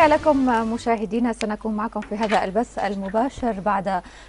تحية لكم مشاهدينا سنكون معكم في هذا البث المباشر بعد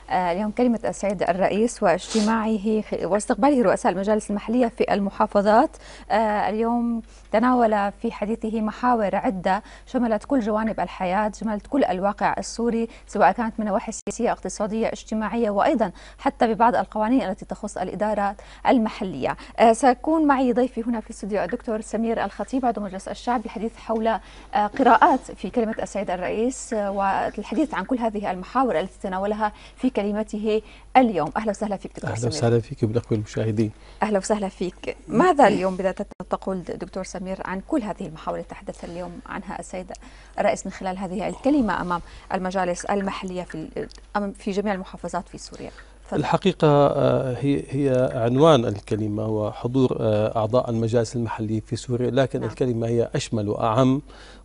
آه، اليوم كلمة السيد الرئيس واجتماعه واستقباله رؤساء المجالس المحلية في المحافظات آه، اليوم تناول في حديثه محاور عدة شملت كل جوانب الحياة شملت كل الواقع السوري سواء كانت من نواحي سياسية اقتصادية اجتماعية وأيضا حتى ببعض القوانين التي تخص الإدارات المحلية آه، سيكون معي ضيفي هنا في الاستوديو الدكتور سمير الخطيب عضو مجلس الشعب الحديث حول قراءات في كلمة السيد الرئيس والحديث عن كل هذه المحاور التي تناولها في كلمته اليوم أهلا وسهلا فيك دكتور أهلا وسهلا فيك بالأخوة المشاهدين أهلا وسهلا فيك ماذا اليوم بدأت تقول دكتور سمير عن كل هذه المحاور التي تحدث اليوم عنها السيد الرئيس من خلال هذه الكلمة أمام المجالس المحلية في, في جميع المحافظات في سوريا الحقيقة آه، هي هي عنوان الكلمة وحضور آه، أعضاء المجالس المحلية في سوريا لكن نعم. الكلمة هي أشمل وأعم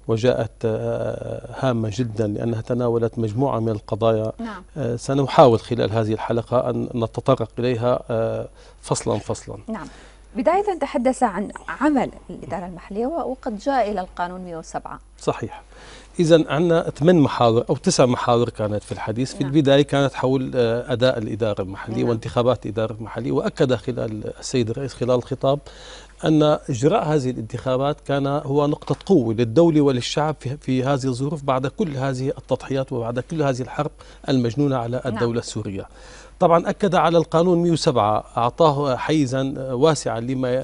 وجاءت آه، آه، هامة جدا لأنها تناولت مجموعة من القضايا نعم. آه، سنحاول خلال هذه الحلقة أن نتطرق إليها فصلا فصلا نعم بداية تحدث عن عمل الإدارة المحلية وقد جاء إلى القانون 107 صحيح إذا عندنا ثمان محاور أو تسع محاور كانت في الحديث في نعم. البداية كانت حول أداء الإدارة المحلية نعم. وانتخابات الإدارة المحلية وأكد خلال السيد الرئيس خلال الخطاب أن إجراء هذه الانتخابات كان هو نقطة قوة للدولة وللشعب في, في هذه الظروف بعد كل هذه التضحيات وبعد كل هذه الحرب المجنونة على نعم. الدولة نعم. السورية طبعا أكد على القانون 107 أعطاه حيزا واسعا لما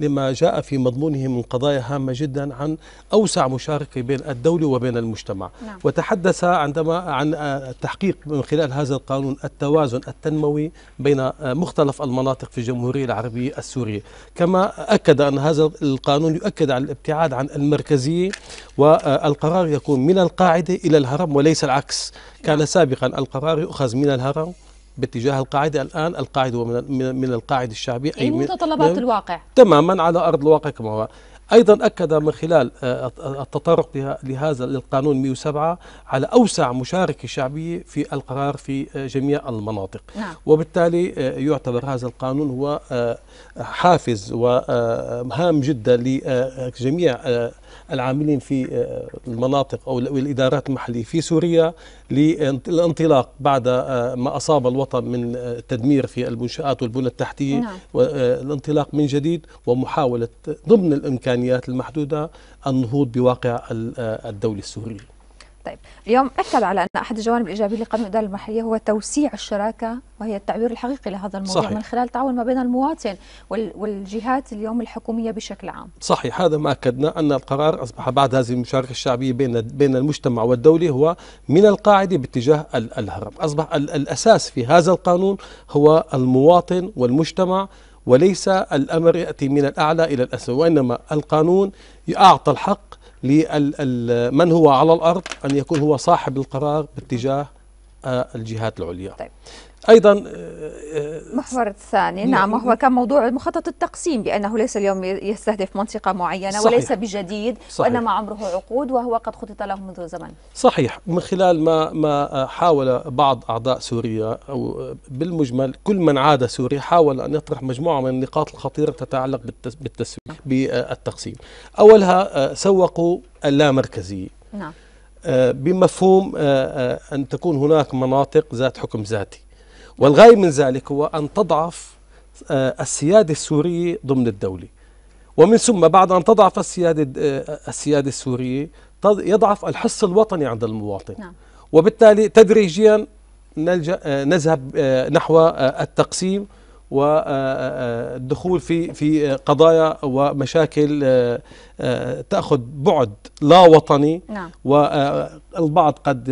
لما جاء في مضمونه من قضايا هامة جدا عن أوسع مشاركة بين الدولة وبين المجتمع نعم. وتحدث عندما عن آه، تحقيق من خلال هذا القانون التوازن التنموي بين آه، مختلف المناطق في الجمهورية العربية السورية كما أكد أن هذا القانون يؤكد على الابتعاد عن المركزية والقرار يكون من القاعدة إلى الهرم وليس العكس كان نعم. سابقا القرار يؤخذ من الهرم باتجاه القاعده الان القاعده من من القاعده الشعبيه اي من متطلبات نعم. الواقع تماما على ارض الواقع كما هو ايضا اكد من خلال آه، التطرق لهذا للقانون 107 على اوسع مشاركه شعبيه في القرار في آه، جميع المناطق نعم. وبالتالي آه، يعتبر هذا القانون هو حافز وهام جدا لجميع العاملين في آه، المناطق أو الإدارات المحلية في سوريا للانطلاق بعد آه، ما أصاب الوطن من آه، تدمير في المنشآت والبنى التحتية نعم. والانطلاق من جديد ومحاولة ضمن الإمكانيات المحدودة النهوض بواقع الدولة السورية طيب اليوم اكد على ان احد الجوانب الايجابيه لقانون الاداره المحليه هو توسيع الشراكه وهي التعبير الحقيقي لهذا الموضوع صحيح. من خلال تعاون ما بين المواطن والجهات اليوم الحكوميه بشكل عام. صحيح هذا ما اكدنا ان القرار اصبح بعد هذه المشاركه الشعبيه بين بين المجتمع والدوله هو من القاعده باتجاه الهرم، اصبح الاساس في هذا القانون هو المواطن والمجتمع وليس الامر ياتي من الاعلى الى الاسفل وانما القانون اعطى الحق لمن هو على الأرض أن يكون هو صاحب القرار باتجاه آه، الجهات العليا طيب. ايضا آه، آه، محور الثاني نعم وهو كان موضوع مخطط التقسيم بانه ليس اليوم يستهدف منطقه معينه صحيح وليس بجديد صحيح وانما عمره عقود وهو قد خطط له منذ زمن صحيح من خلال ما ما آه، حاول بعض اعضاء سوريا او بالمجمل كل من عاد سوريا حاول ان يطرح مجموعه من النقاط الخطيره تتعلق بالتسويق نعم. بالتقسيم اولها سوقوا اللامركزيه نعم بمفهوم ان تكون هناك مناطق ذات حكم ذاتي والغاية من ذلك هو أن تضعف آه، السيادة السورية ضمن الدولة ومن ثم بعد أن تضعف السيادة آه، السيادة السورية يضعف الحس الوطني عند المواطن نعم. وبالتالي تدريجيا نلجأ آه، نذهب نحو التقسيم والدخول آه، آه، آه، في في قضايا ومشاكل تاخذ بعد لا وطني نعم. والبعض قد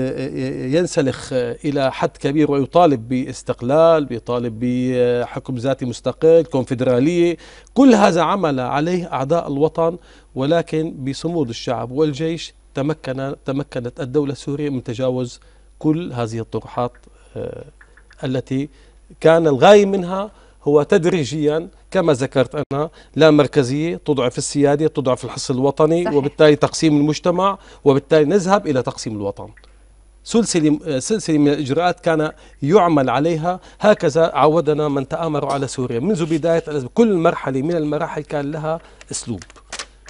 ينسلخ الى حد كبير ويطالب باستقلال بيطالب بحكم ذاتي مستقل كونفدراليه كل هذا عمل عليه اعداء الوطن ولكن بصمود الشعب والجيش تمكن تمكنت الدوله السوريه من تجاوز كل هذه الطروحات التي كان الغاية منها هو تدريجيا كما ذكرت أنا لا مركزية تضعف السيادة تضعف الحس الوطني صحيح. وبالتالي تقسيم المجتمع وبالتالي نذهب إلى تقسيم الوطن سلسلة سلسلة من الإجراءات كان يعمل عليها هكذا عودنا من تامروا على سوريا منذ بداية كل مرحلة من المراحل كان لها أسلوب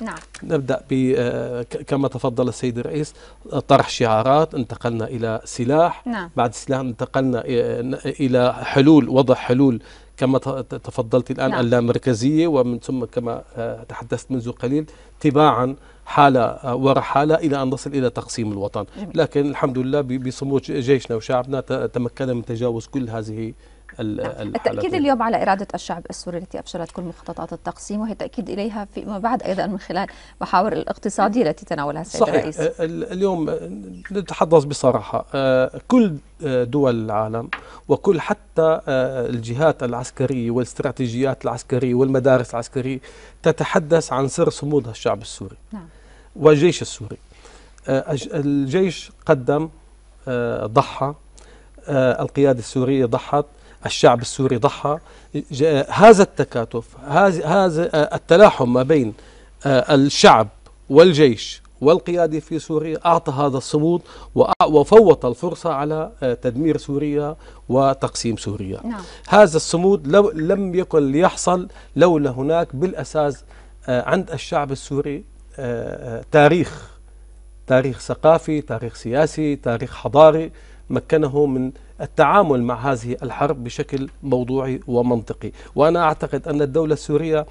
نعم. نبدأ ب كما تفضل السيد الرئيس طرح شعارات انتقلنا إلى سلاح نعم. بعد السلاح انتقلنا إلى حلول وضع حلول كما تفضلت الآن نعم. اللامركزية ومن ثم كما آه، تحدثت منذ قليل تباعا حالة آه، وراء حالة إلى أن نصل إلى تقسيم الوطن جميل. لكن الحمد لله بصمود جيشنا وشعبنا تمكنا من تجاوز كل هذه نعم. التأكيد اليوم على إرادة الشعب السوري التي أبشرت كل مخططات التقسيم وهي تأكيد إليها فيما بعد أيضا من خلال محاور الاقتصادية التي تناولها السيد صحيح. الرئيس اليوم نتحدث بصراحة كل دول العالم وكل حتى الجهات العسكرية والاستراتيجيات العسكرية والمدارس العسكرية تتحدث عن سر صمود الشعب السوري نعم. والجيش السوري الجيش قدم ضحى القيادة السورية ضحت الشعب السوري ضحى هذا التكاتف هذا التلاحم ما بين آه، الشعب والجيش والقيادة في سوريا أعطى هذا الصمود وفوت الفرصة على آه، تدمير سوريا وتقسيم سوريا نعم. هذا الصمود لو لم يكن ليحصل لولا هناك بالأساس آه، عند الشعب السوري تاريخ تاريخ ثقافي تاريخ سياسي تاريخ حضاري مكنه من التعامل مع هذه الحرب بشكل موضوعي ومنطقي وأنا أعتقد أن الدولة السورية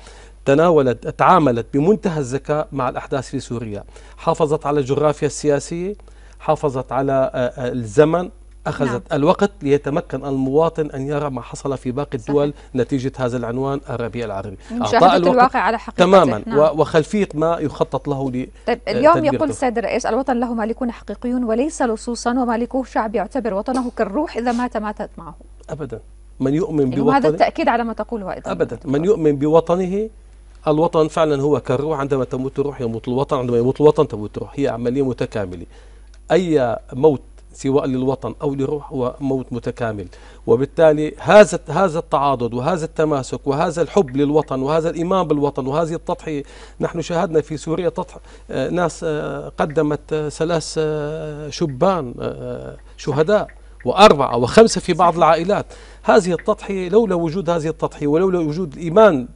تناولت تعاملت بمنتهى الذكاء مع الأحداث في سوريا حافظت على الجغرافيا السياسية حافظت على آه، آه، الزمن أخذت نعم. الوقت ليتمكن المواطن أن يرى ما حصل في باقي الدول صحيح. نتيجة هذا العنوان الربيع العربي أعطاء الوقت الواقع على حقيقة تماما نعم. وخلفية ما يخطط له ل طيب آه، اليوم يقول السيد الرئيس الوطن له مالكون حقيقيون وليس لصوصا ومالكوه شعب يعتبر وطنه كالروح إذا مات ماتت معه أبدا من يؤمن يعني بوطنه هذا التأكيد على ما تقوله أيضا أبدا من يؤمن بوطنه الوطن فعلا هو كالروح عندما تموت الروح يموت الوطن عندما يموت الوطن تموت الروح هي عملية متكاملة أي موت سواء للوطن أو لروح هو موت متكامل وبالتالي هذا هذا التعاضد وهذا التماسك وهذا الحب للوطن وهذا الإيمان بالوطن وهذه التضحية نحن شاهدنا في سوريا تضح آه، ناس آه، قدمت آه، ثلاث شبان شهداء وأربعة وخمسة في بعض العائلات هذه التضحية لولا وجود هذه التضحية ولولا وجود الإيمان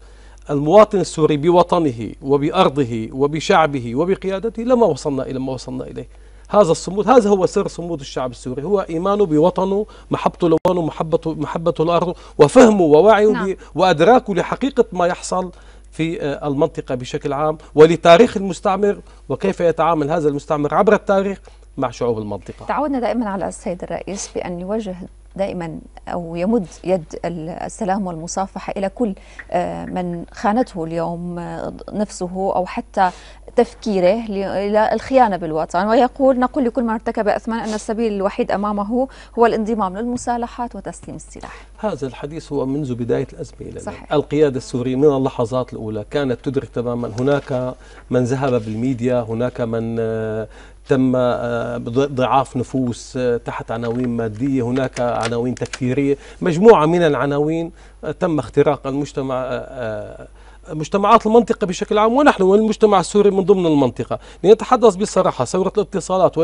المواطن السوري بوطنه وبأرضه وبشعبه وبقيادته لما وصلنا إلى ما وصلنا إليه هذا الصمود هذا هو سر صمود الشعب السوري هو إيمانه بوطنه محبته لوطنه محبته محبته لأرضه وفهمه ووعيه نعم. وأدراكه لحقيقة ما يحصل في آه، المنطقة بشكل عام ولتاريخ المستعمر وكيف يتعامل هذا المستعمر عبر التاريخ مع شعوب المنطقة تعودنا دائما على السيد الرئيس بأن يوجه دائما أو يمد يد السلام والمصافحة إلى كل آه، من خانته اليوم آه، نفسه أو حتى تفكيره للخيانة بالوطن ويقول نقول لكل من ارتكب أثما أن السبيل الوحيد أمامه هو الانضمام للمصالحات وتسليم السلاح هذا الحديث هو منذ بداية الأزمة إلى صحيح. القيادة السورية من اللحظات الأولى كانت تدرك تماما هناك من ذهب بالميديا هناك من آه، تم آه، ضعاف نفوس آه، تحت عناوين مادية هناك عناوين تكفيرية مجموعة من العناوين تم اختراق المجتمع مجتمعات المنطقة بشكل عام ونحن والمجتمع السوري من ضمن المنطقة لنتحدث بصراحة ثورة الاتصالات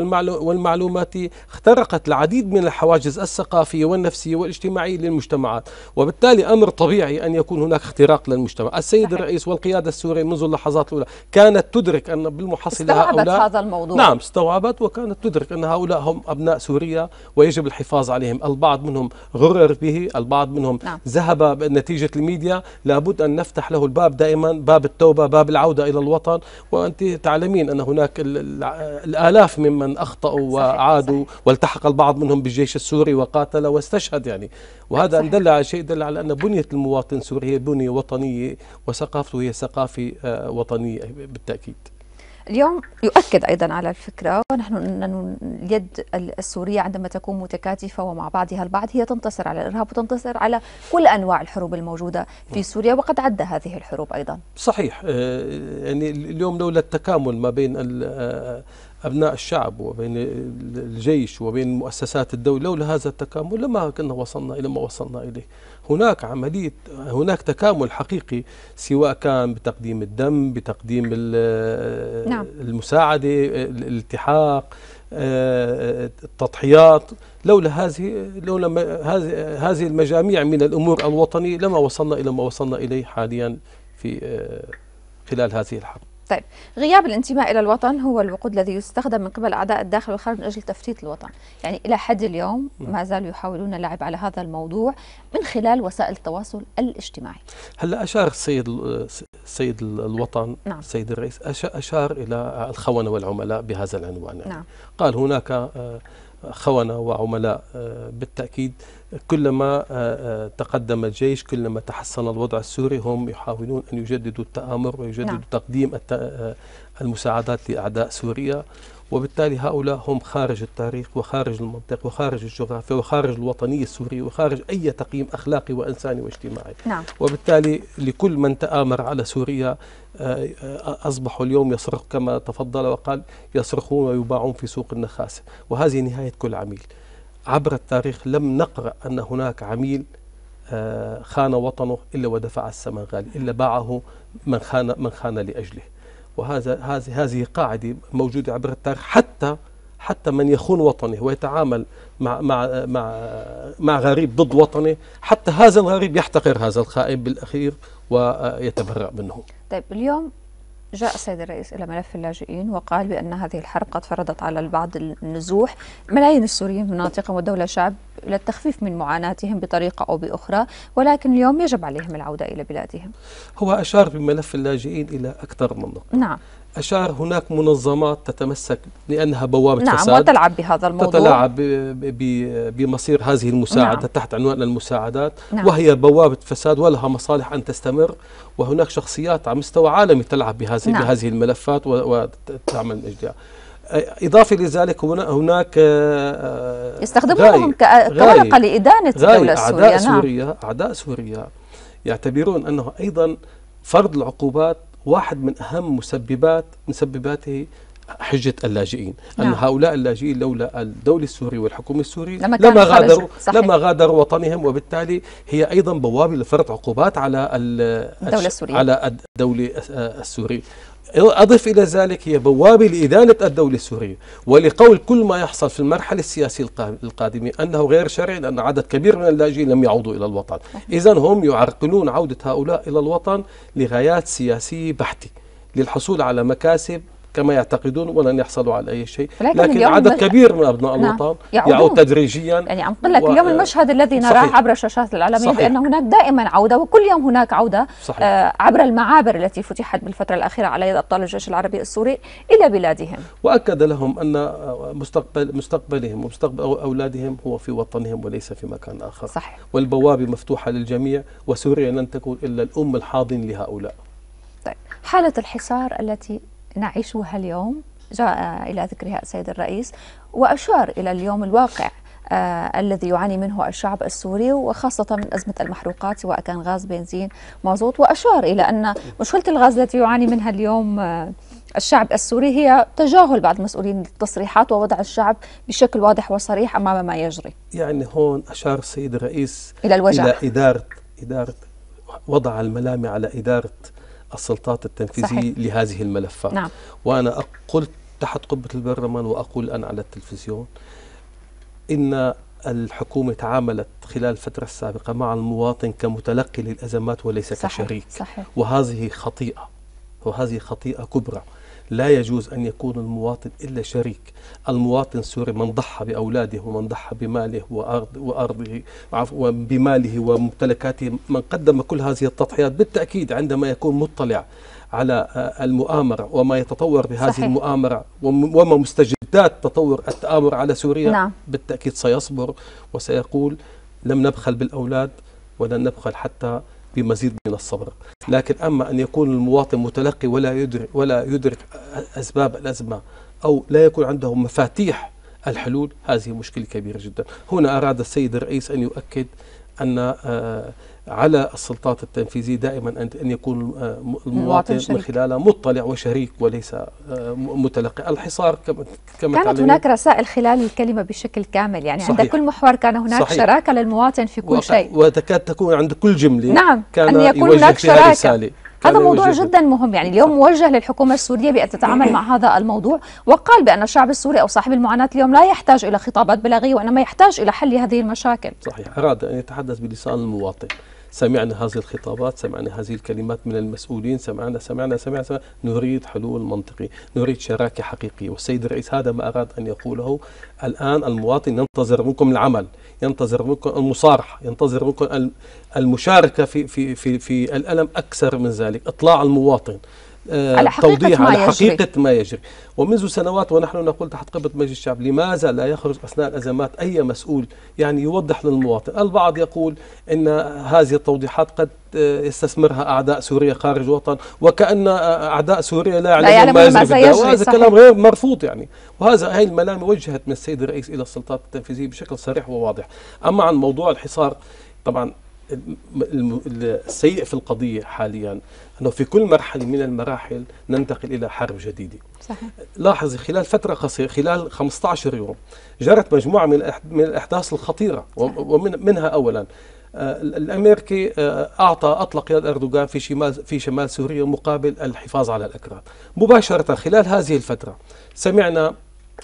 والمعلومات اخترقت العديد من الحواجز الثقافية والنفسية والاجتماعية للمجتمعات وبالتالي أمر طبيعي أن يكون هناك اختراق للمجتمع السيد صحيح. الرئيس والقيادة السورية منذ اللحظات الأولى كانت تدرك أن بالمحصلة استوعبت هؤلاء هذا الموضوع نعم استوعبت وكانت تدرك أن هؤلاء هم أبناء سوريا ويجب الحفاظ عليهم البعض منهم غرر به البعض منهم نعم. ذهب نتيجة الميديا لابد أن نفتح له الباب الباب دائما باب التوبة باب العودة إلى الوطن وأنت تعلمين أن هناك الآلاف ممن أخطأوا صحيح وعادوا صحيح والتحق البعض منهم بالجيش السوري وقاتل واستشهد يعني وهذا أن دل على شيء دل على أن بنية المواطن السوري هي بنية وطنية وثقافته هي ثقافة آه، وطنية بالتأكيد اليوم يؤكد أيضا على الفكرة ونحن أن اليد السورية عندما تكون متكاتفة ومع بعضها البعض هي تنتصر على الإرهاب وتنتصر على كل أنواع الحروب الموجودة في نعم. سوريا وقد عدى هذه الحروب أيضا صحيح آه، يعني اليوم لولا التكامل ما بين آه، أبناء الشعب وبين الجيش وبين مؤسسات الدولة لولا هذا التكامل لما كنا وصلنا إلى ما وصلنا إليه هناك عملية هناك تكامل حقيقي سواء كان بتقديم الدم بتقديم نعم. المساعدة الالتحاق آه، التضحيات لولا هذه لولا هذه المجاميع من الأمور الوطنية لما وصلنا إلى ما وصلنا إليه حاليا في آه، خلال هذه الحرب طيب غياب الانتماء إلى الوطن هو الوقود الذي يستخدم من قبل أعداء الداخل والخارج من أجل تفتيت الوطن يعني إلى حد اليوم نعم. ما زالوا يحاولون اللعب على هذا الموضوع من خلال وسائل التواصل الاجتماعي هلا أشار السيد السيد الوطن نعم. السيد الرئيس أشار إلى الخونة والعملاء بهذا العنوان يعني نعم. قال هناك آه، خونة وعملاء آه، بالتأكيد كلما آه، آه، تقدم الجيش كلما تحسن الوضع السوري هم يحاولون أن يجددوا التآمر ويجددوا نعم. تقديم المساعدات لأعداء سوريا وبالتالي هؤلاء هم خارج التاريخ وخارج المنطق وخارج الجغرافيا وخارج الوطنية السورية وخارج أي تقييم أخلاقي وإنساني واجتماعي نعم. وبالتالي لكل من تآمر على سوريا آه، آه، أصبحوا اليوم يصرخ كما تفضل وقال يصرخون ويباعون في سوق النخاسة وهذه نهاية كل عميل عبر التاريخ لم نقرأ أن هناك عميل آه، خان وطنه إلا ودفع الثمن غالي إلا باعه من خان من خان لأجله وهذا هذه هذه قاعده موجوده عبر التاريخ حتى حتى من يخون وطنه ويتعامل مع مع مع مع غريب ضد وطنه حتى هذا الغريب يحتقر هذا الخائن بالاخير ويتبرأ منه. طيب اليوم جاء السيد الرئيس إلى ملف اللاجئين وقال بأن هذه الحرب قد فرضت على البعض النزوح ملايين السوريين من مناطقهم ودولة شعب للتخفيف من معاناتهم بطريقة أو بأخرى ولكن اليوم يجب عليهم العودة إلى بلادهم هو أشار بملف اللاجئين إلى أكثر من نقطة نعم أشار هناك منظمات تتمسك لأنها بوابة نعم فساد وتلعب بهذا الموضوع تتلاعب بمصير هذه المساعدة نعم. تحت عنوان المساعدات نعم. وهي بوابة فساد ولها مصالح أن تستمر وهناك شخصيات على مستوى عالمي تلعب بهذه نعم. بهذه الملفات وتعمل إجداء إضافة لذلك هناك آه، آه، يستخدمونهم كورقة لإدانة الدولة السورية أعداء نعم. سوريا أعداء سوريا يعتبرون أنه أيضا فرض العقوبات واحد من أهم مسببات مسبباته حجة اللاجئين نعم. أن هؤلاء اللاجئين لولا الدولة السوري والحكومة السورية لما, لما غادروا صحيح. لما غادروا وطنهم وبالتالي هي أيضا بوابة لفرض عقوبات على الدولة السورية على الدولة السورية أضف إلى ذلك هي بوابة لإدانة الدولة السورية ولقول كل ما يحصل في المرحلة السياسية القادمة أنه غير شرعي لأن عدد كبير من اللاجئين لم يعودوا إلى الوطن إذا هم يعرقلون عودة هؤلاء إلى الوطن لغايات سياسية بحتة للحصول على مكاسب كما يعتقدون ولن يحصلوا على أي شيء لكن, لكن عدد كبير من أبناء نعم، الوطن يعود, يعود تدريجيا يعني عم قلت لك اليوم المشهد الذي نراه صحيح عبر شاشات الإعلامية صحيح بأن هناك دائما عودة وكل يوم هناك عودة صحيح آه، عبر المعابر التي فتحت بالفترة الأخيرة على يد أبطال الجيش العربي السوري إلى بلادهم وأكد لهم أن مستقبل مستقبلهم ومستقبل أولادهم هو في وطنهم وليس في مكان آخر صحيح والبوابة مفتوحة للجميع وسوريا لن تكون إلا الأم الحاضن لهؤلاء طيب حالة الحصار التي نعيشها اليوم جاء إلى ذكرها السيد الرئيس وأشار إلى اليوم الواقع آه الذي يعاني منه الشعب السوري وخاصة من أزمة المحروقات سواء كان غاز بنزين مازوت وأشار إلى أن مشكلة الغاز التي يعاني منها اليوم آه الشعب السوري هي تجاهل بعض مسؤولين التصريحات ووضع الشعب بشكل واضح وصريح أمام ما يجري يعني هون أشار السيد الرئيس إلى الوجع إلى إدارة إدارة وضع الملامة على إدارة السلطات التنفيذية صحيح. لهذه الملفات نعم. وأنا قلت تحت قبة البرلمان وأقول الآن على التلفزيون إن الحكومة تعاملت خلال الفترة السابقة مع المواطن كمتلقي للأزمات وليس صحيح. كشريك صحيح. وهذه خطيئة وهذه خطيئة كبرى لا يجوز أن يكون المواطن إلا شريك المواطن السوري من ضحى بأولاده ومن ضحى بماله وأرض وأرضه وبماله وممتلكاته من قدم كل هذه التضحيات بالتأكيد عندما يكون مطلع على آه، المؤامرة وما يتطور بهذه صحيح. المؤامرة وما مستجدات تطور التآمر على سوريا نعم. بالتأكيد سيصبر وسيقول لم نبخل بالأولاد ولن نبخل حتى بمزيد من الصبر لكن أما أن يكون المواطن متلقي ولا يدرك, ولا يدرك أسباب الأزمة أو لا يكون عنده مفاتيح الحلول هذه مشكلة كبيرة جدا هنا أراد السيد الرئيس أن يؤكد أن آه، على السلطات التنفيذية دائما أن يكون آه، المواطن من خلالها مطلع وشريك وليس آه، متلقي الحصار كما كانت هناك رسائل خلال الكلمة بشكل كامل يعني صحيح. عند كل محور كان هناك صحيح. شراكة للمواطن في كل شيء وتكاد تكون عند كل جملة نعم كان أن يكون هناك شراكة رسالة هذا موضوع جدا مهم يعني اليوم موجه للحكومة السورية بأن تتعامل مع هذا الموضوع وقال بأن الشعب السوري أو صاحب المعاناة اليوم لا يحتاج إلى خطابات بلاغية وإنما يحتاج إلى حل هذه المشاكل صحيح أراد أن يتحدث بلسان المواطن سمعنا هذه الخطابات سمعنا هذه الكلمات من المسؤولين سمعنا سمعنا سمعنا, سمعنا. نريد حلول منطقية نريد شراكة حقيقية والسيد الرئيس هذا ما أراد أن يقوله الآن المواطن ينتظر منكم العمل ينتظر منكم المصارحة ينتظر منكم المشاركة في, في, في, في الألم أكثر من ذلك إطلاع المواطن آه، على حقيقة توضيح ما على حقيقة يجري. ما يجري ومنذ سنوات ونحن نقول تحت قبة مجلس الشعب لماذا لا يخرج أثناء الأزمات أي مسؤول يعني يوضح للمواطن البعض يقول أن هذه التوضيحات قد آه، يستثمرها أعداء سوريا خارج الوطن وكأن آه، أعداء سوريا لا يعلمون يعلم ما يجري, ما يجري وهذا كلام غير مرفوض يعني وهذا هاي الملامة وجهت من السيد الرئيس إلى السلطات التنفيذية بشكل صريح وواضح أما عن موضوع الحصار طبعا السيء في القضية حاليا أنه في كل مرحلة من المراحل ننتقل إلى حرب جديدة صحيح. لاحظي خلال فترة قصيرة خلال 15 يوم جرت مجموعة من الأحداث الخطيرة ومنها أولا آه، الامريكي آه، اعطى اطلق يد اردوغان في شمال في شمال سوريا مقابل الحفاظ على الاكراد مباشره خلال هذه الفتره سمعنا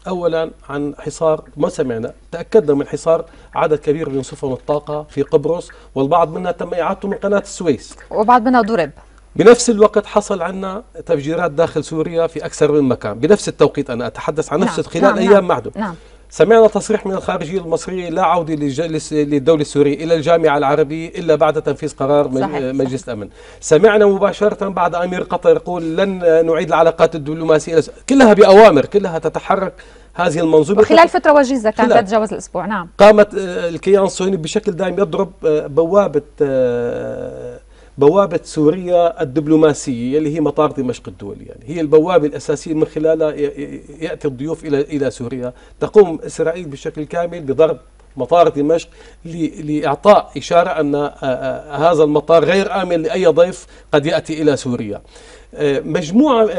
اولا عن حصار ما سمعنا تاكدنا من حصار عدد كبير من سفن الطاقه في قبرص والبعض منها تم اعادته من قناه السويس وبعض منها ضرب بنفس الوقت حصل عنا تفجيرات داخل سوريا في اكثر من مكان بنفس التوقيت انا اتحدث عن نفس نعم. خلال نعم. ايام نعم. نعم. سمعنا تصريح من الخارجية المصري لا عودة للدولة السورية إلى الجامعة العربية إلا بعد تنفيذ قرار من مجلس الأمن سمعنا مباشرة بعد أمير قطر يقول لن نعيد العلاقات الدبلوماسية كلها بأوامر كلها تتحرك هذه المنظومة وخلال فترة وجيزة كانت لا تتجاوز الأسبوع نعم قامت آه، الكيان الصهيوني بشكل دائم يضرب آه، بوابة آه، بوابة سوريا الدبلوماسية اللي هي مطار دمشق الدولي يعني هي البوابة الأساسية من خلالها يأتي الضيوف إلى إلى سوريا تقوم إسرائيل بشكل كامل بضرب مطار دمشق لإعطاء إشارة أن آه، آه، هذا المطار غير آمن لأي ضيف قد يأتي إلى سوريا آه، مجموعة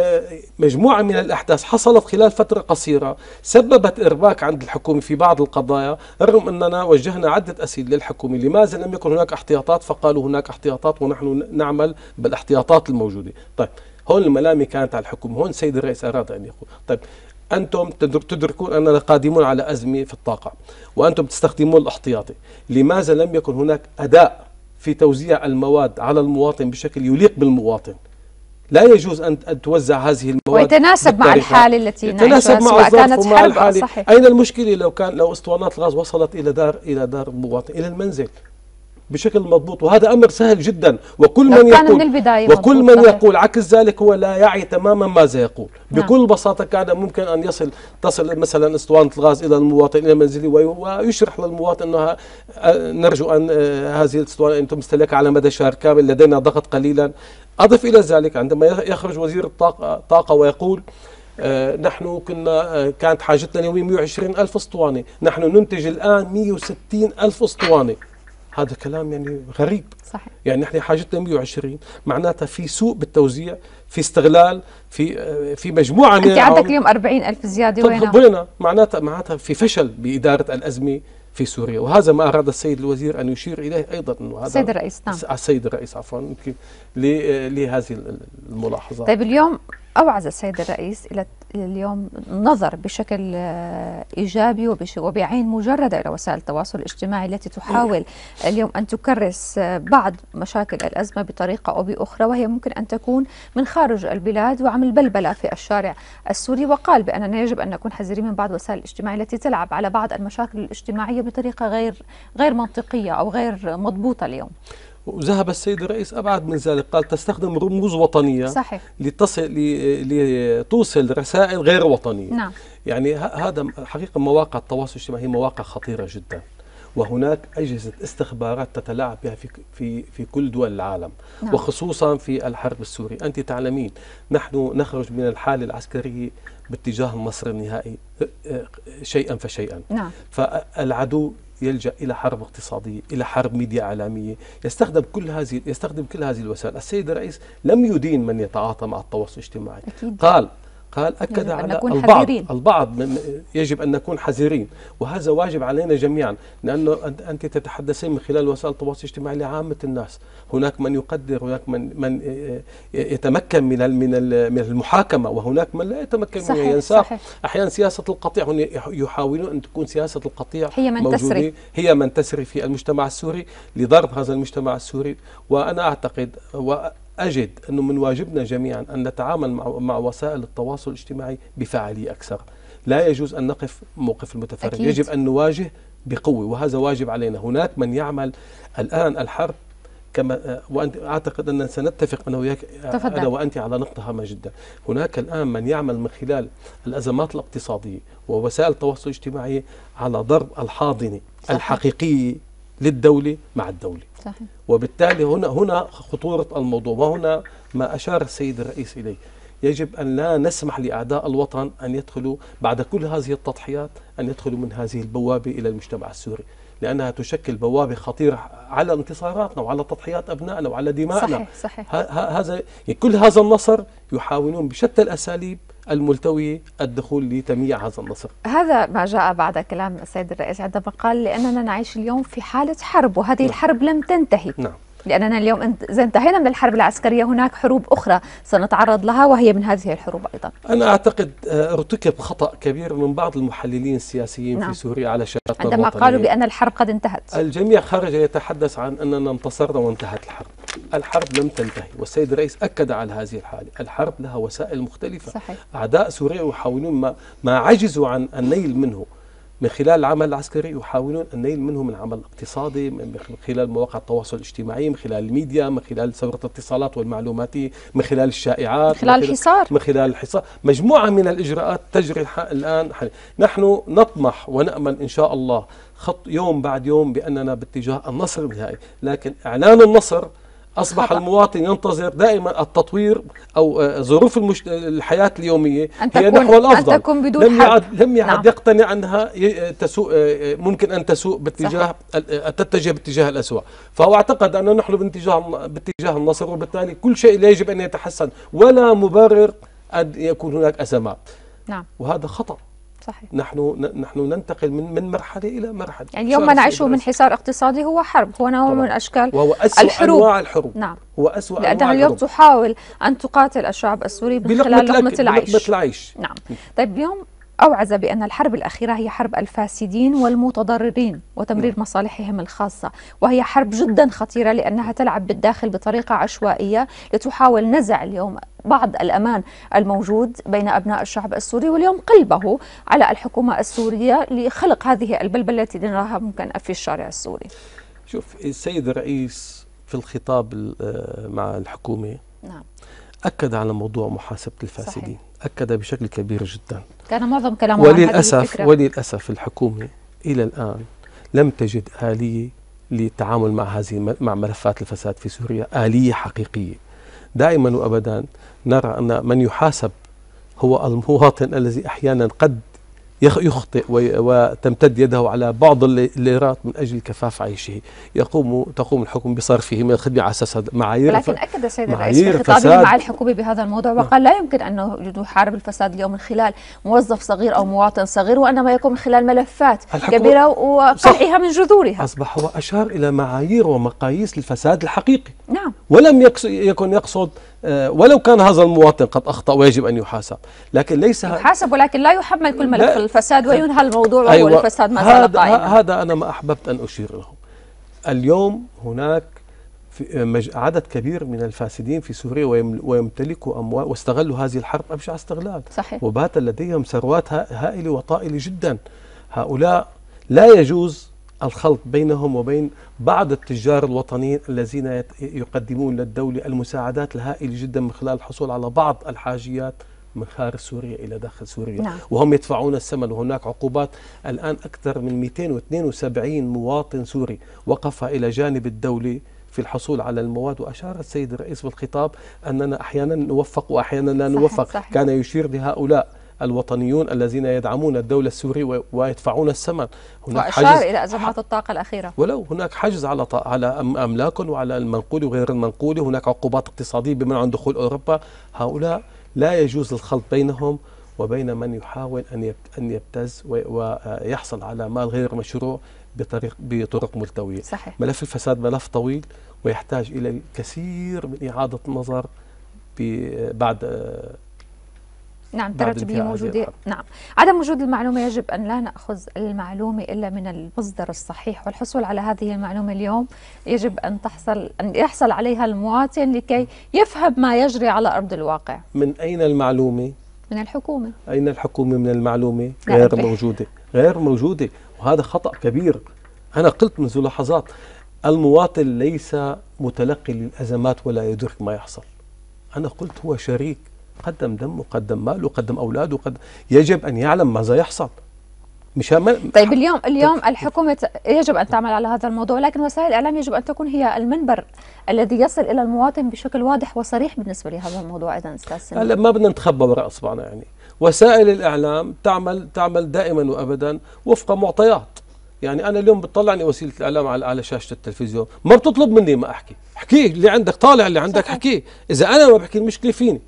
مجموعة من الأحداث حصلت خلال فترة قصيرة سببت إرباك عند الحكومة في بعض القضايا رغم أننا وجهنا عدة أسئلة للحكومة لماذا لم يكن هناك احتياطات فقالوا هناك احتياطات ونحن نعمل بالاحتياطات الموجودة طيب هون الملامه كانت على الحكومه هون السيد الرئيس اراد ان يقول طيب أنتم تدركون أننا قادمون على أزمة في الطاقة وأنتم تستخدمون الاحتياطي لماذا لم يكن هناك أداء في توزيع المواد على المواطن بشكل يليق بالمواطن لا يجوز أن توزع هذه المواد ويتناسب مع الحالة التي يتناسب مع الظرف كانت ومع الحالة صحيح. أين المشكلة لو كان لو اسطوانات الغاز وصلت إلى دار إلى دار المواطن إلى المنزل بشكل مضبوط وهذا امر سهل جدا وكل من يقول من وكل من صحيح. يقول عكس ذلك هو لا يعي تماما ماذا يقول نعم. بكل بساطه كان ممكن ان يصل تصل مثلا اسطوانه الغاز الى المواطن الى منزله ويشرح للمواطن انه أه، نرجو ان أه، هذه الاسطوانه ان تمتلك على مدى شهر كامل لدينا ضغط قليلا اضف الى ذلك عندما يخرج وزير الطاقه ويقول أه، نحن كنا كانت حاجتنا اليوميه 120 ألف اسطوانة نحن ننتج الآن 160 ألف اسطوانة هذا كلام يعني غريب صحيح. يعني نحن حاجتنا 120 معناتها في سوء بالتوزيع في استغلال في آه، في مجموعه من انت عندك اليوم 40 الف زياده وين وين معناتها معناتها في فشل باداره الازمه في سوريا وهذا ما أراد السيد الوزير أن يشير إليه أيضا هذا السيد الرئيس نعم السيد الرئيس عفوا آه، لهذه الملاحظات طيب اليوم أوعز السيد الرئيس إلى اليوم نظر بشكل آه، إيجابي وبعين مجردة إلى وسائل التواصل الاجتماعي التي تحاول اليوم أن تكرس آه، بعض مشاكل الأزمة بطريقة أو بأخرى وهي ممكن أن تكون من خارج البلاد وعمل بلبلة في الشارع السوري وقال بأننا يجب أن نكون حذرين من بعض وسائل الاجتماعي التي تلعب على بعض المشاكل الاجتماعية بطريقة غير غير منطقية أو غير مضبوطة اليوم وذهب السيد الرئيس أبعد من ذلك قال تستخدم رموز وطنية صحيح. لتصل لتوصل رسائل غير وطنية نعم. يعني هذا حقيقة مواقع التواصل الاجتماعي مواقع خطيرة جدا وهناك أجهزة استخبارات تتلاعب بها في في في كل دول العالم نعم. وخصوصا في الحرب السورية أنت تعلمين نحن نخرج من الحالة العسكرية باتجاه مصر النهائي شيئا فشيئا نعم. فالعدو يلجا الى حرب اقتصاديه، الى حرب ميديا اعلاميه، يستخدم كل هذه يستخدم كل هذه الوسائل، السيد الرئيس لم يدين من يتعاطى مع التواصل الاجتماعي، أكيد. قال قال أكد على البعض حذرين. البعض يجب أن نكون حذرين وهذا واجب علينا جميعا لأنه أنت تتحدثين من خلال وسائل التواصل الاجتماعي لعامة الناس هناك من يقدر هناك من من يتمكن من من المحاكمة وهناك من لا يتمكن صحيح من ينساق صحيح. أحيانا سياسة القطيع هنا يحاولون أن تكون سياسة القطيع هي من تسري هي من تسري في المجتمع السوري لضرب هذا المجتمع السوري وأنا أعتقد و أجد أنه من واجبنا جميعا أن نتعامل مع, مع وسائل التواصل الاجتماعي بفعالية أكثر لا يجوز أن نقف موقف المتفرج أكيد. يجب أن نواجه بقوة وهذا واجب علينا هناك من يعمل الآن الحرب كما آه، وانت اعتقد اننا سنتفق انا وياك آه، تفضل. انا وانت على نقطه هامه جدا، هناك الان من يعمل من خلال الازمات الاقتصاديه ووسائل التواصل الاجتماعي على ضرب الحاضنه صحيح. الحقيقيه للدوله مع الدوله. صحيح. وبالتالي هنا هنا خطورة الموضوع وهنا ما أشار السيد الرئيس إليه يجب أن لا نسمح لأعداء الوطن أن يدخلوا بعد كل هذه التضحيات أن يدخلوا من هذه البوابة إلى المجتمع السوري لأنها تشكل بوابة خطيرة على انتصاراتنا وعلى تضحيات أبنائنا وعلى دمائنا صحيح صحيح هذا يعني كل هذا النصر يحاولون بشتى الأساليب الملتوي الدخول لتمييع هذا النصر هذا ما جاء بعد كلام السيد الرئيس عندما قال لأننا نعيش اليوم في حالة حرب وهذه نعم. الحرب لم تنتهي نعم. لأننا اليوم إذا انتهينا من الحرب العسكرية هناك حروب أخرى سنتعرض لها وهي من هذه الحروب أيضا أنا أعتقد آه، ارتكب خطأ كبير من بعض المحللين السياسيين نعم. في سوريا على شاشة عندما الوطنية. قالوا بأن الحرب قد انتهت الجميع خرج يتحدث عن أننا انتصرنا وانتهت الحرب الحرب لم تنتهي والسيد الرئيس أكد على هذه الحالة الحرب لها وسائل مختلفة صحيح. أعداء سوريا يحاولون ما, ما عجزوا عن النيل منه من خلال العمل العسكري يحاولون النيل منه من عمل اقتصادي من خلال مواقع التواصل الاجتماعي من خلال الميديا من خلال ثورة الاتصالات والمعلومات من خلال الشائعات من خلال الحصار من خلال الحصار مجموعة من الإجراءات تجري الآن حل. نحن نطمح ونأمل إن شاء الله خط يوم بعد يوم بأننا باتجاه النصر النهائي لكن إعلان النصر أصبح طبعا. المواطن ينتظر دائما التطوير أو آه، ظروف المشت... الحياة اليومية أن تكون هي نحو الأفضل أن تكون بدون لم يعد, لم يعد نعم. يقتنع أنها تسوء آه، ممكن أن تسوء باتجاه صحيح. آه، تتجه باتجاه الأسوأ فهو اعتقد أن نحن باتجاه باتجاه النصر وبالتالي كل شيء لا يجب أن يتحسن ولا مبرر أن يكون هناك أزمات نعم. وهذا خطأ صحيح. نحن نحن ننتقل من من مرحله الى مرحله يعني اليوم ما نعيشه من حصار اقتصادي هو حرب هو نوع من اشكال وهو أسوأ الحروب انواع الحروب نعم هو انواع لانها اليوم تحاول ان تقاتل الشعب السوري من خلال لقمه العيش بلقمه العيش نعم طيب اليوم أوعز بأن الحرب الأخيرة هي حرب الفاسدين والمتضررين وتمرير نعم. مصالحهم الخاصة وهي حرب جدا خطيرة لأنها تلعب بالداخل بطريقة عشوائية لتحاول نزع اليوم بعض الأمان الموجود بين أبناء الشعب السوري واليوم قلبه على الحكومة السورية لخلق هذه البلبلة التي نراها ممكن في الشارع السوري شوف السيد الرئيس في الخطاب آه، مع الحكومة نعم. أكد على موضوع محاسبة الفاسدين صحيح. أكد بشكل كبير جداً كان معظم كلامه وللأسف عن الفكرة. وللأسف الحكومة إلى الآن لم تجد آلية للتعامل مع هذه مع ملفات الفساد في سوريا آلية حقيقية دائما وأبدا نرى أن من يحاسب هو المواطن الذي أحيانا قد يخطئ وتمتد يده على بعض الليرات من اجل كفاف عيشه، يقوم تقوم الحكومه بصرفه من الخدمه على اساس معايير ولكن اكد السيد الرئيس في خطابه مع الحكومه بهذا الموضوع نعم. وقال لا يمكن ان نحارب الفساد اليوم من خلال موظف صغير او مواطن صغير وانما يكون من خلال ملفات كبيره وقلعها من جذورها اصبح هو اشار الى معايير ومقاييس للفساد الحقيقي نعم ولم يكن يقصد آه، ولو كان هذا المواطن قد أخطأ ويجب أن يحاسب لكن ليس يحاسب ولكن لا يحمل كل ملف الفساد وينهى الموضوع أيوة والفساد ما زال قائما هذا أنا ما أحببت أن أشير له اليوم هناك آه، عدد كبير من الفاسدين في سوريا ويمتلكوا اموال واستغلوا هذه الحرب ابشع استغلال صحيح وبات لديهم ثروات هائله وطائله جدا هؤلاء لا يجوز الخلط بينهم وبين بعض التجار الوطنيين الذين يقدمون للدولة المساعدات الهائلة جدا من خلال الحصول على بعض الحاجيات من خارج سوريا إلى داخل سوريا نعم. وهم يدفعون الثمن وهناك عقوبات الآن أكثر من 272 مواطن سوري وقف إلى جانب الدولة في الحصول على المواد وأشار السيد الرئيس بالخطاب أننا أحيانا نوفق وأحيانا لا نوفق صحيح صحيح. كان يشير لهؤلاء الوطنيون الذين يدعمون الدولة السورية ويدفعون الثمن هناك وأشار إلى أزمات الطاقة الأخيرة ولو هناك حجز على على أملاكهم وعلى المنقول وغير المنقول هناك عقوبات اقتصادية بمنع دخول أوروبا هؤلاء لا يجوز الخلط بينهم وبين من يحاول أن أن يبتز ويحصل آه، على مال غير مشروع بطريق بطرق ملتوية صحيح. ملف الفساد ملف طويل ويحتاج إلى الكثير من إعادة النظر بعد آه، نعم ترجمية موجودة نعم عدم وجود المعلومة يجب أن لا نأخذ المعلومة إلا من المصدر الصحيح والحصول على هذه المعلومة اليوم يجب أن تحصل أن يحصل عليها المواطن لكي يفهم ما يجري على أرض الواقع من أين المعلومة؟ من الحكومة أين الحكومة من المعلومة؟ غير نعم. موجودة غير موجودة وهذا خطأ كبير أنا قلت منذ لحظات المواطن ليس متلقي للأزمات ولا يدرك ما يحصل أنا قلت هو شريك قدم دمه قدم ماله قدم أولاده قد يجب أن يعلم ماذا يحصل مش هم... طيب اليوم طيب. اليوم الحكومه يجب ان تعمل على هذا الموضوع لكن وسائل الاعلام يجب ان تكون هي المنبر الذي يصل الى المواطن بشكل واضح وصريح بالنسبه لهذا الموضوع اذا استاذ سمير هلا ما بدنا نتخبى وراء اصبعنا يعني وسائل الاعلام تعمل تعمل دائما وابدا وفق معطيات يعني انا اليوم بتطلعني وسيله الاعلام على على شاشه التلفزيون ما بتطلب مني ما احكي احكي اللي عندك طالع اللي عندك احكي اذا انا ما بحكي المشكله فيني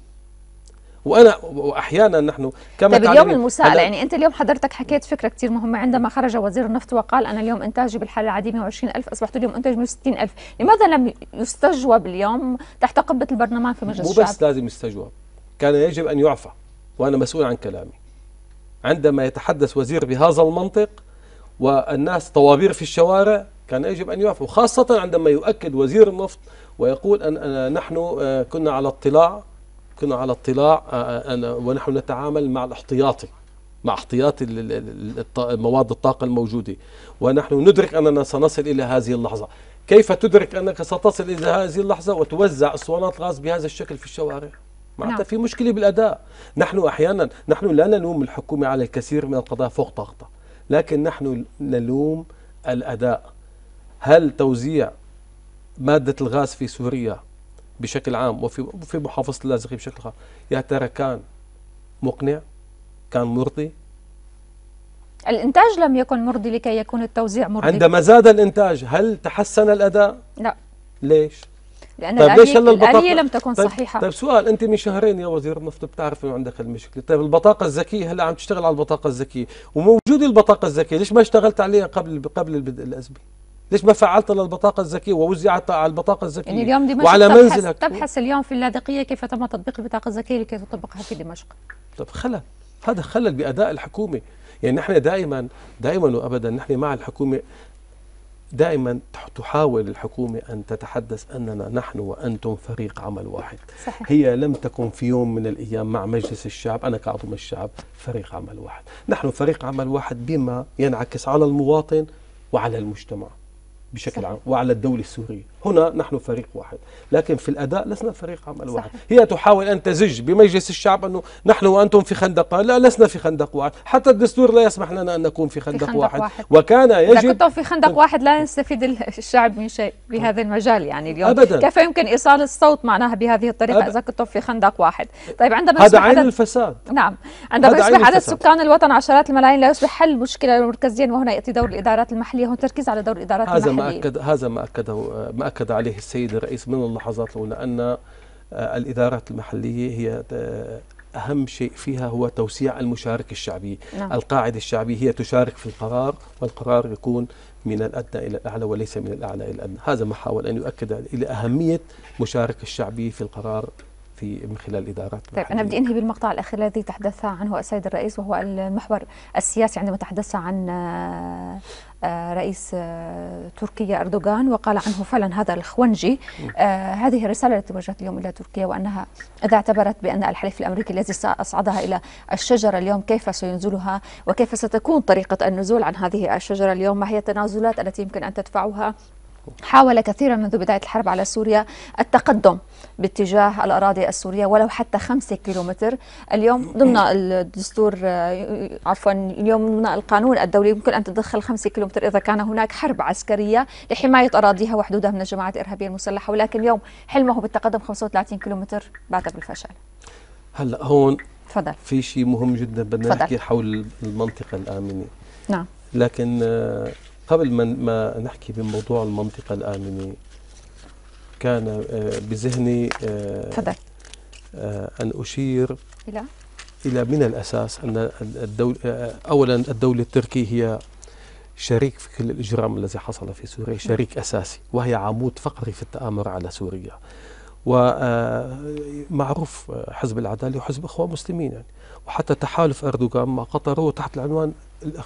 وانا واحيانا نحن كما طيب اليوم المساءله يعني انت اليوم حضرتك حكيت فكره كثير مهمه عندما خرج وزير النفط وقال انا اليوم انتاجي بالحاله العادية 120 الف اصبحت اليوم 160 160000 لماذا لم يستجوب اليوم تحت قبه البرلمان في مجلس الشعب مو بس لازم يستجوب كان يجب ان يعفى وانا مسؤول عن كلامي عندما يتحدث وزير بهذا المنطق والناس طوابير في الشوارع كان يجب أن يعفى وخاصة عندما يؤكد وزير النفط ويقول أن نحن آه، كنا على اطلاع كنا على اطلاع آه، آه، ونحن نتعامل مع الاحتياطي مع احتياط مواد الطاقة الموجودة ونحن ندرك أننا سنصل إلى هذه اللحظة كيف تدرك أنك ستصل إلى هذه اللحظة وتوزع أسوانات غاز بهذا الشكل في الشوارع معناتها نعم. في مشكلة بالأداء نحن أحيانا نحن لا نلوم الحكومة على الكثير من القضايا فوق طاقتها لكن نحن نلوم الأداء هل توزيع مادة الغاز في سوريا بشكل عام وفي في محافظة اللاذقية بشكل خاص يا ترى كان مقنع كان مرضي الإنتاج لم يكن مرضي لكي يكون التوزيع مرضي عندما زاد الإنتاج هل تحسن الأداء؟ لا ليش؟ لأن طيب الآلية, ليش لان طيب الاليه الاليه لم تكن طيب صحيحة طيب سؤال أنت من شهرين يا وزير النفط بتعرف أنه عندك المشكلة طيب البطاقة الذكية هلا عم تشتغل على البطاقة الذكية وموجودة البطاقة الذكية ليش ما اشتغلت عليها قبل قبل الأزمة؟ ليش ما فعلت للبطاقه الذكيه ووزعت على البطاقه الذكيه يعني اليوم دمشق وعلى تبحث منزلك تبحث اليوم في اللاذقيه كيف تم تطبيق البطاقه الذكيه لكي تطبقها في دمشق طب خلل هذا خلل باداء الحكومه يعني نحن دائما دائما وابدا نحن مع الحكومه دائما تحاول الحكومة أن تتحدث أننا نحن وأنتم فريق عمل واحد صحيح. هي لم تكن في يوم من الأيام مع مجلس الشعب أنا كعضو الشعب فريق عمل واحد نحن فريق عمل واحد بما ينعكس على المواطن وعلى المجتمع بشكل عام وعلى الدولة السورية هنا نحن فريق واحد لكن في الأداء لسنا فريق عمل صحيح. هي تحاول أن تزج بمجلس الشعب أنه نحن وأنتم في خندق لا لسنا في خندق واحد حتى الدستور لا يسمح لنا أن نكون في خندق, في خندق واحد. واحد وكان يجب إذا كنتم في خندق واحد لا يستفيد الشعب من شيء بهذا نعم. المجال يعني اليوم أبدا. كيف يمكن إيصال الصوت معناها بهذه الطريقة إذا كنتم في خندق واحد طيب عندما هذا عين عدد... الفساد نعم عندما يصبح عدد سكان الوطن عشرات الملايين لا يصبح حل مشكلة مركزيا وهنا يأتي دور الإدارات المحلية هون تركيز على دور الإدارات هذا المحلية هذا ما أكد هذا ما أكده ما أكد عليه السيد الرئيس من اللحظات الأولى أن آه، الإدارات المحلية هي آه، أهم شيء فيها هو توسيع المشاركة الشعبية نعم. القاعدة الشعبية هي تشارك في القرار والقرار يكون من الأدنى إلى الأعلى وليس من الأعلى إلى الأدنى هذا ما حاول أن يؤكد إلى أهمية مشاركة الشعبية في القرار في من خلال الادارات طيب انا بدي انهي بالمقطع الاخير الذي تحدث عنه السيد الرئيس وهو المحور السياسي عندما تحدث عن آه، آه، رئيس آه، تركيا أردوغان وقال عنه فعلا هذا الخونجي آه، هذه الرسالة التي توجهت اليوم إلى تركيا وأنها إذا اعتبرت بأن الحليف الأمريكي الذي أصعدها إلى الشجرة اليوم كيف سينزلها وكيف ستكون طريقة النزول عن هذه الشجرة اليوم ما هي التنازلات التي يمكن أن تدفعها حاول كثيرا منذ بداية الحرب على سوريا التقدم باتجاه الأراضي السورية ولو حتى خمسة كيلومتر اليوم ضمن الدستور آه، عفوا اليوم ضمن القانون الدولي يمكن أن تتدخل خمسة كيلومتر إذا كان هناك حرب عسكرية لحماية أراضيها وحدودها من الجماعات الإرهابية المسلحة ولكن اليوم حلمه بالتقدم 35 كيلومتر بعد بالفشل هلا هون تفضل في شيء مهم جدا بدنا نحكي حول المنطقة الآمنة نعم لكن آه، قبل ما ما نحكي بموضوع المنطقة الآمنة كان آه، بذهني آه، تفضل آه، أن أشير إلى إلى من الأساس أن الدولة أولا الدولة التركية هي شريك في كل الإجرام الذي حصل في سوريا نعم. شريك أساسي وهي عمود فقري في التآمر على سوريا ومعروف حزب العدالة وحزب إخوة مسلمين يعني وحتى تحالف أردوغان مع قطر هو تحت العنوان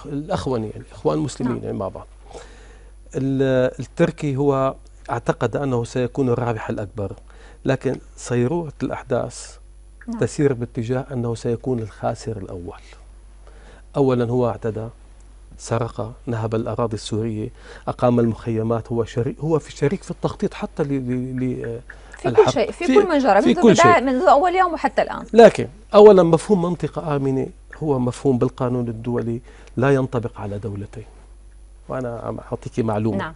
الأخوان يعني إخوان مسلمين نعم. يعني مع بعض التركي هو اعتقد أنه سيكون الرابح الأكبر لكن صيرورة الأحداث نعم. تسير باتجاه أنه سيكون الخاسر الأول أولا هو اعتدى سرق نهب الأراضي السورية أقام المخيمات هو شريك هو في شريك في التخطيط حتى ل في كل شيء في, في كل من جرى منذ, كل شيء. منذ أول يوم وحتى الآن لكن أولا مفهوم منطقة آمنة هو مفهوم بالقانون الدولي لا ينطبق على دولتين وانا عم اعطيكي معلومه نعم.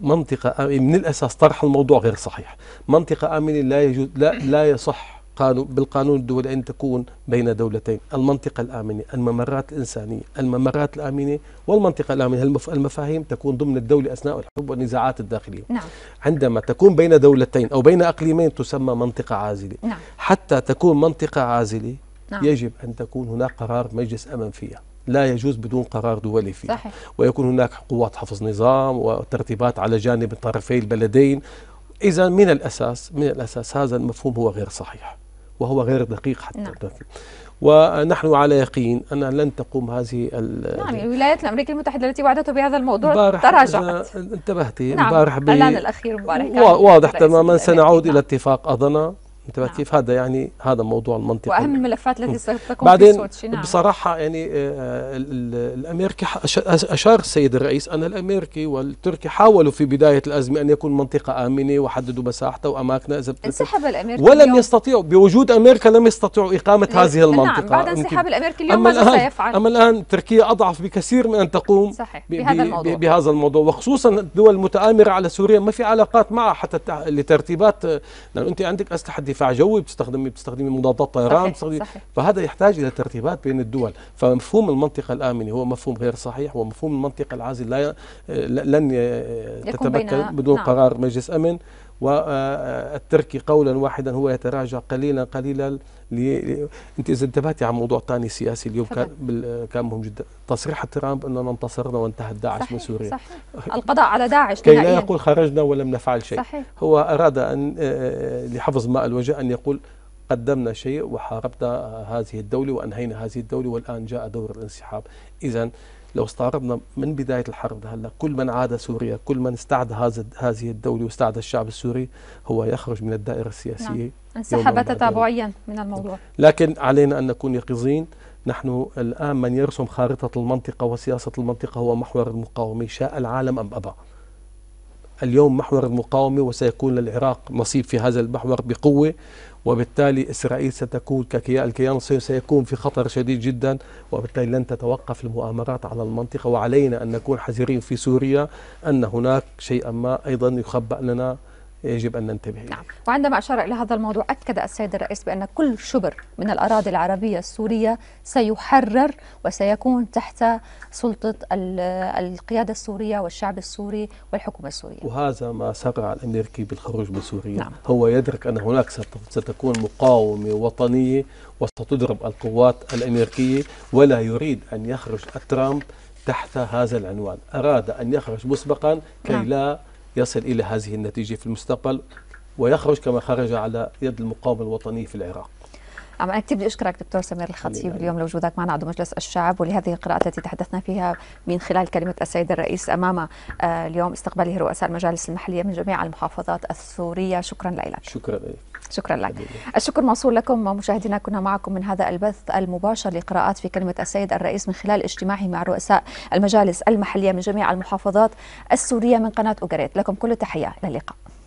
منطقه من الاساس طرح الموضوع غير صحيح منطقه امنه لا يجوز لا لا يصح قانون بالقانون الدولي ان تكون بين دولتين المنطقه الامنه الممرات الانسانيه الممرات الامنه والمنطقه الامنه المفاهيم تكون ضمن الدوله اثناء الحروب والنزاعات الداخليه نعم. عندما تكون بين دولتين او بين اقليمين تسمى منطقه عازله نعم. حتى تكون منطقه عازله نعم. يجب ان تكون هناك قرار مجلس امن فيها لا يجوز بدون قرار دولي فيه صحيح. ويكون هناك قوات حفظ نظام وترتيبات على جانب طرفي البلدين إذا من الأساس من الأساس هذا المفهوم هو غير صحيح وهو غير دقيق حتى نعم. ونحن على يقين أن لن تقوم هذه نعم الولايات الأمريكية المتحدة التي وعدته بهذا الموضوع تراجعت آه، انتبهتي نعم، امبارح نعم الإعلان الأخير مبارح واضح تماما سنعود إلى اتفاق أضنا انتبهت نعم. كيف هذا يعني هذا موضوع المنطقه واهم الملفات التي ستكون بعدين في نعم. بصراحه يعني آه، آه، الامريكي اشار السيد الرئيس ان الامريكي والتركي حاولوا في بدايه الازمه ان يكون منطقه امنه وحددوا مساحتها واماكنها اذا انسحب الامريكي ولم اليوم. يستطيعوا بوجود امريكا لم يستطيعوا اقامه ل... هذه المنطقه نعم بعد انسحاب الامريكي اليوم ماذا سيفعل؟ اما الان تركيا اضعف بكثير من ان تقوم صحيح. بهذا الموضوع بهذا الموضوع وخصوصا الدول المتامره على سوريا ما في علاقات معها حتى لترتيبات آه، لانه انت عندك اسلحه دفاع جوي بتستخدمي بتستخدمي مضادات طيران بتستخدمي صحيح. فهذا يحتاج الى ترتيبات بين الدول فمفهوم المنطقه الامنه هو مفهوم غير صحيح ومفهوم المنطقه العازله لا لن تتمكن بدون نعم. قرار مجلس امن والتركي قولا واحدا هو يتراجع قليلا قليلا لي... انت اذا انتبهتي على موضوع ثاني سياسي اليوم كان بال... كان مهم جدا تصريح ترامب اننا انتصرنا وانتهت داعش صحيح من سوريا صحيح القضاء على داعش كي لا يقول خرجنا ولم نفعل شيء صحيح. هو اراد ان آه، آه، لحفظ ماء الوجه ان يقول قدمنا شيء وحاربنا هذه الدولة وأنهينا هذه الدولة والآن جاء دور الانسحاب إذا لو استعرضنا من بداية الحرب هلا كل من عاد سوريا كل من استعد هذه الدولة واستعد الشعب السوري هو يخرج من الدائرة السياسية نعم. انسحب تتابعيا من الموضوع لكن علينا أن نكون يقظين نحن الآن من يرسم خارطة المنطقة وسياسة المنطقة هو محور المقاومة شاء العالم أم أبى اليوم محور المقاومة وسيكون للعراق نصيب في هذا المحور بقوة وبالتالي إسرائيل ستكون الكيان الصهيوني سيكون في خطر شديد جدا وبالتالي لن تتوقف المؤامرات على المنطقة وعلينا أن نكون حذرين في سوريا أن هناك شيئا ما أيضا يخبأ لنا يجب أن ننتبه نعم وعندما أشار إلى هذا الموضوع أكد السيد الرئيس بأن كل شبر من الأراضي العربية السورية سيحرر وسيكون تحت سلطة القيادة السورية والشعب السوري والحكومة السورية وهذا ما سرع الأمريكي بالخروج من سوريا نعم. هو يدرك أن هناك ستكون مقاومة وطنية وستضرب القوات الأمريكية ولا يريد أن يخرج ترامب تحت هذا العنوان أراد أن يخرج مسبقا كي نعم. لا يصل إلى هذه النتيجة في المستقبل ويخرج كما خرج على يد المقاومة الوطنية في العراق عم كثير بدي اشكرك دكتور سمير الخطيب اليوم لوجودك معنا عضو مجلس الشعب ولهذه القراءات التي تحدثنا فيها من خلال كلمه السيد الرئيس امام آه، اليوم استقباله رؤساء المجالس المحليه من جميع المحافظات السوريه شكرا لك شكرا لك شكرا لك الشكر موصول لكم مشاهدينا كنا معكم من هذا البث المباشر لقراءات في كلمة السيد الرئيس من خلال اجتماعه مع رؤساء المجالس المحلية من جميع المحافظات السورية من قناة أوغريت لكم كل التحية إلى اللقاء